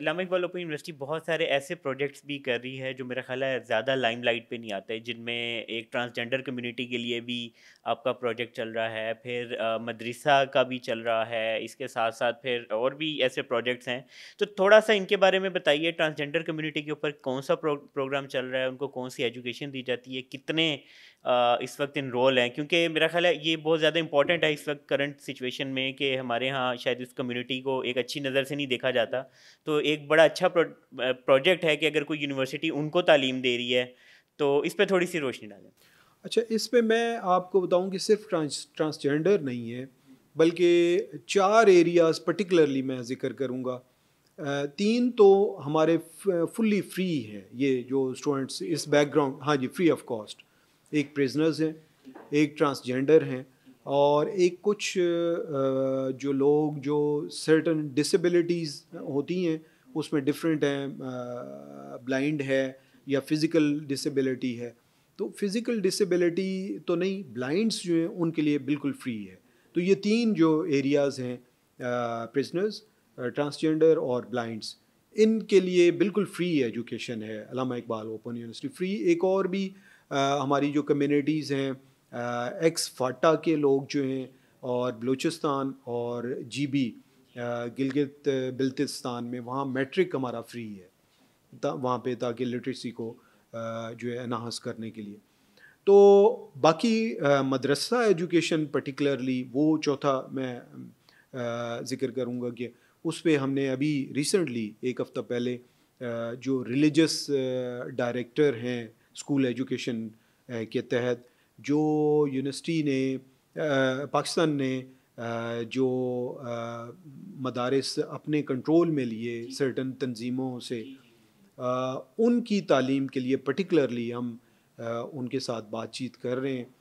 Islamic open university बहुत सारे ऐसे प्रोजेक्ट्स भी कर रही है जो मेरा ख्याल है ज़्यादा लाइमलाइट पे नहीं आते जिनमें एक ट्रांसजेंडर कम्युनिटी के लिए भी आपका प्रोजेक्ट चल रहा है फिर मदरसा का भी चल रहा है इसके साथ साथ फिर और भी ऐसे प्रोजेक्ट्स हैं तो थोड़ा सा इनके बारे में बताइए ट्रांसजेंडर कम्युनिटी के ऊपर कौन सा प्रो, प्रोग्राम चल रहा है उनको कौन सी एजुकेशन दी जाती है कितने इस वक्त इनरोल हैं क्योंकि मेरा ख्याल है ये बहुत ज़्यादा इंपॉर्टेंट है इस वक्त करंट सिचुएशन में कि हमारे यहाँ शायद इस कम्युनिटी को एक अच्छी नज़र से नहीं देखा जाता तो एक बड़ा अच्छा प्रोजेक्ट है कि अगर कोई यूनिवर्सिटी उनको तालीम दे रही है तो इस पर थोड़ी सी रोशनी डालें अच्छा इस पर मैं आपको बताऊँ कि सिर्फ ट्रांस ट्रांसजेंडर नहीं है बल्कि चार एरियाज पर्टिकुलरली मैं जिक्र करूँगा तीन तो हमारे फुल्ली फ्री हैं ये जो स्टूडेंट्स इस बैकग्राउंड हाँ जी फ्री ऑफ कॉस्ट एक प्रिजनर्स हैं एक ट्रांसजेंडर हैं और एक कुछ जो लोग जो सर्टन डिसेबिलिटीज़ होती हैं उसमें डिफरेंट हैं ब्लाइंड है या फिज़िकल डिसेबिलिटी है तो फिज़िकल डिसेबिलिटी तो नहीं ब्लाइंड्स जो हैं उनके लिए बिल्कुल फ्री है तो ये तीन जो एरियाज़ हैं प्रिजनर्स ट्रांसजेंडर और ब्लाइंड्स इनके लिए बिल्कुल फ्री एजुकेशन है Allama Iqbal open university free एक और भी आ, हमारी जो कम्युनिटीज़ हैं एक्स फाटा के लोग जो हैं और बलूचिस्तान और जीबी गिलगित बिल्तिस्तान में वहाँ मैट्रिक हमारा फ्री है वहाँ पे ताकि लिटरेसी को जो है अनहास करने के लिए तो बाकी मदरसा एजुकेशन पर्टिकुलरली वो चौथा मैं ज़िक्र करूँगा कि उस पर हमने अभी रिसेंटली एक हफ़्ता पहले जो रिलीजस डायरेक्टर हैं स्कूल एजुकेशन के तहत जो यूनिवर्सिटी ने पाकिस्तान ने जो मदारस अपने कंट्रोल में लिए सर्टन तंजीमों से उनकी तालीम के लिए पर्टिकुलरली हम उनके साथ बातचीत कर रहे हैं